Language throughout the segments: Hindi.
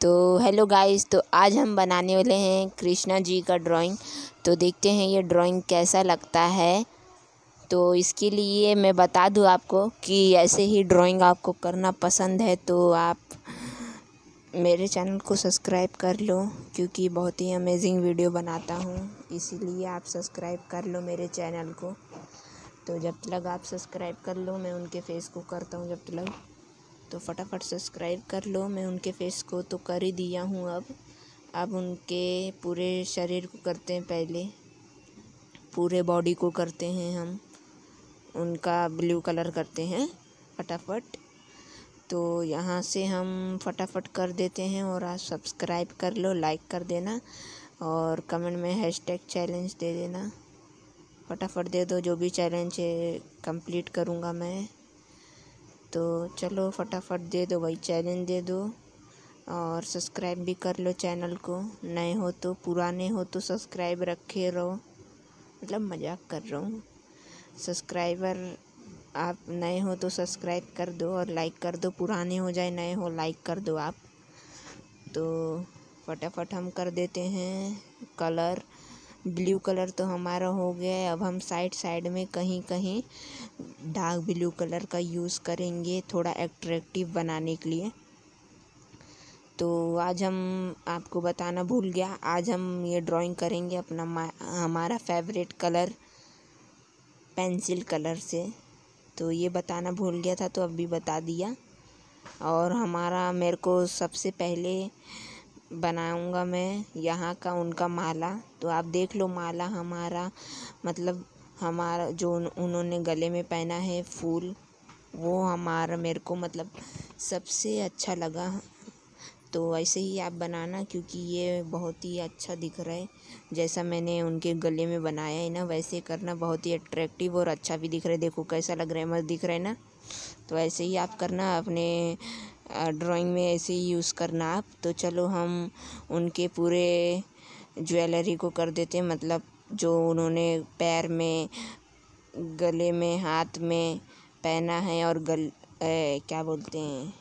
तो हेलो गाइस तो आज हम बनाने वाले हैं कृष्णा जी का ड्राइंग तो देखते हैं ये ड्राइंग कैसा लगता है तो इसके लिए मैं बता दूँ आपको कि ऐसे ही ड्राइंग आपको करना पसंद है तो आप मेरे चैनल को सब्सक्राइब कर लो क्योंकि बहुत ही अमेजिंग वीडियो बनाता हूँ इसीलिए आप सब्सक्राइब कर लो मेरे चैनल को तो जब तक आप सब्सक्राइब कर लो मैं उनके फेस को करता हूँ जब तक तो फटाफट सब्सक्राइब कर लो मैं उनके फेस को तो कर ही दिया हूँ अब अब उनके पूरे शरीर को करते हैं पहले पूरे बॉडी को करते हैं हम उनका ब्लू कलर करते हैं फटाफट तो यहाँ से हम फटाफट कर देते हैं और आप सब्सक्राइब कर लो लाइक कर देना और कमेंट में हैशटैग चैलेंज दे देना फटाफट दे दो जो भी चैलेंज है कंप्लीट करूँगा मैं तो चलो फटाफट दे दो भाई चैलेंज दे दो और सब्सक्राइब भी कर लो चैनल को नए हो तो पुराने हो तो सब्सक्राइब रखे रहो मतलब मजाक कर रहा हूँ सब्सक्राइबर आप नए हो तो सब्सक्राइब कर दो और लाइक कर दो पुराने हो जाए नए हो लाइक कर दो आप तो फटाफट हम कर देते हैं कलर ब्लू कलर तो हमारा हो गया है अब हम साइड साइड में कहीं कहीं डार्क ब्लू कलर का यूज़ करेंगे थोड़ा एट्रैक्टिव बनाने के लिए तो आज हम आपको बताना भूल गया आज हम ये ड्राइंग करेंगे अपना हमारा फेवरेट कलर पेंसिल कलर से तो ये बताना भूल गया था तो अब भी बता दिया और हमारा मेरे को सबसे पहले बनाऊँगा मैं यहाँ का उनका माला तो आप देख लो माला हमारा मतलब हमारा जो उन्होंने गले में पहना है फूल वो हमारा मेरे को मतलब सबसे अच्छा लगा तो ऐसे ही आप बनाना क्योंकि ये बहुत ही अच्छा दिख रहा है जैसा मैंने उनके गले में बनाया है ना वैसे करना बहुत ही अट्रैक्टिव और अच्छा भी दिख रहा है देखो कैसा लग रहा है मस्त दिख रहा है ना तो ऐसे ही आप करना अपने ड्राइंग में ऐसे ही यूज़ करना आप तो चलो हम उनके पूरे ज्वेलरी को कर देते हैं मतलब जो उन्होंने पैर में गले में हाथ में पहना है और गल ए, क्या बोलते हैं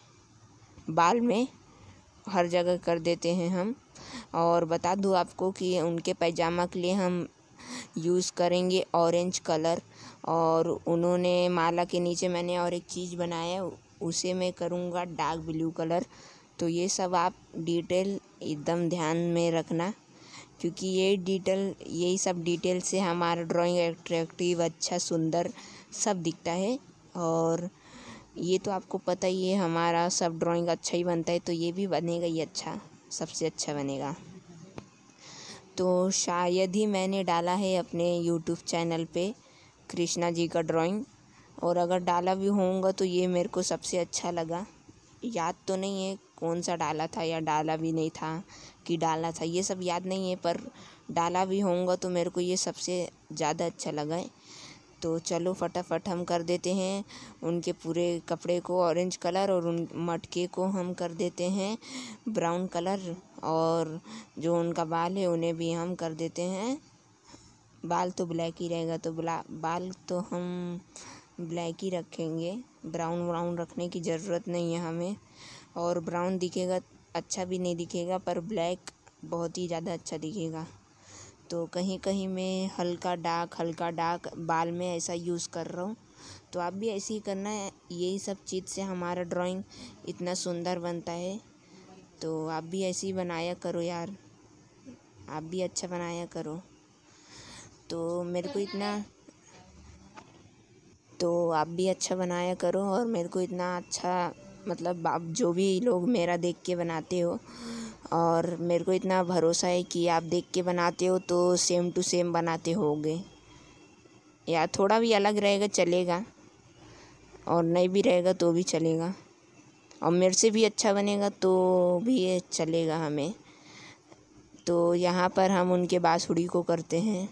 बाल में हर जगह कर देते हैं हम और बता दूँ आपको कि उनके पैजामा के लिए हम यूज़ करेंगे ऑरेंज कलर और उन्होंने माला के नीचे मैंने और एक चीज़ बनाया उसे मैं करूँगा डार्क ब्लू कलर तो ये सब आप डिटेल एकदम ध्यान में रखना क्योंकि ये डिटेल यही सब डिटेल से हमारा ड्राइंग एट्रैक्टिव अच्छा सुंदर सब दिखता है और ये तो आपको पता ही है हमारा सब ड्राइंग अच्छा ही बनता है तो ये भी बनेगा ही अच्छा सबसे अच्छा बनेगा तो शायद ही मैंने डाला है अपने यूट्यूब चैनल पे कृष्णा जी का ड्राइंग और अगर डाला भी होगा तो ये मेरे को सबसे अच्छा लगा याद तो नहीं है कौन सा डाला था या डाला भी नहीं था कि डाला था ये सब याद नहीं है पर डाला भी होगा तो मेरे को ये सबसे ज़्यादा अच्छा लगा है तो चलो फटाफट हम कर देते हैं उनके पूरे कपड़े को ऑरेंज कलर और उन मटके को हम कर देते हैं ब्राउन कलर और जो उनका बाल है उन्हें भी हम कर देते हैं बाल तो ब्लैक ही रहेगा तो ब्ला बाल तो हम ब्लैक ही रखेंगे ब्राउन व्राउन रखने की ज़रूरत नहीं है हमें और ब्राउन दिखेगा अच्छा भी नहीं दिखेगा पर ब्लैक बहुत ही ज़्यादा अच्छा दिखेगा तो कहीं कहीं मैं हल्का डार्क हल्का डार्क बाल में ऐसा यूज़ कर रहा हूँ तो आप भी ऐसे ही करना है यही सब चीज़ से हमारा ड्राइंग इतना सुंदर बनता है तो आप भी ऐसे ही बनाया करो यार आप भी अच्छा बनाया करो तो मेरे को इतना तो आप भी अच्छा बनाया करो और मेरे को इतना अच्छा मतलब आप जो भी लोग मेरा देख के बनाते हो और मेरे को इतना भरोसा है कि आप देख के बनाते हो तो सेम टू सेम बनाते होगे या थोड़ा भी अलग रहेगा चलेगा और नहीं भी रहेगा तो भी चलेगा और मेरे से भी अच्छा बनेगा तो भी चलेगा हमें तो यहाँ पर हम उनके बाँसुड़ी को करते हैं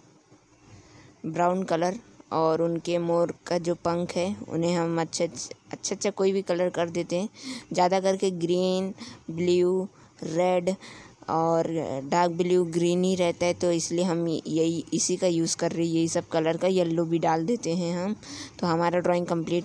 ब्राउन कलर और उनके मोर का जो पंख है उन्हें हम अच्छे अच्छे अच्छा कोई भी कलर कर देते हैं ज़्यादा करके ग्रीन ब्लू रेड और डार्क ब्लू ग्रीन ही रहता है तो इसलिए हम यही इसी का यूज़ कर रहे हैं यही सब कलर का येल्लो भी डाल देते हैं हम तो हमारा ड्राइंग कंप्लीट